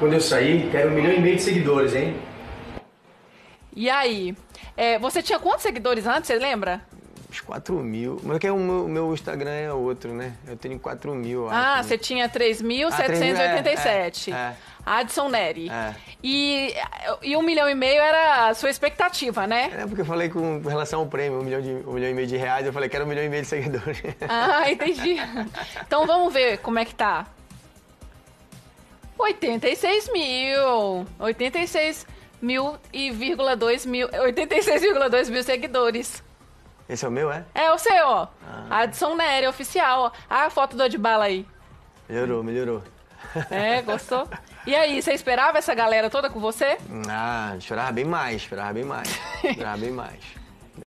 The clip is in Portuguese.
quando eu sair, quero um milhão e meio de seguidores, hein? E aí? É, você tinha quantos seguidores antes, você lembra? Uns 4 mil. Mas é que o meu, meu, Instagram é outro, né? Eu tenho 4 ah, né? mil. Ah, acho. você tinha 3.787. Adson Neri. É. E, e um milhão e meio era a sua expectativa, né? É, porque eu falei com, com relação ao prêmio, um milhão, de, um milhão e meio de reais, eu falei que era um milhão e meio de seguidores. Ah, entendi. Então vamos ver como é que tá. 86 mil. 86 mil e vírgula 2 mil. 86,2 mil seguidores. Esse é o meu, é? É o seu, ó. Ah. Adson Nery, oficial, ó. Ah, a foto do Adbala aí. Melhorou, melhorou. É, gostou? E aí, você esperava essa galera toda com você? Ah, esperava bem mais, esperava bem mais. esperava bem mais.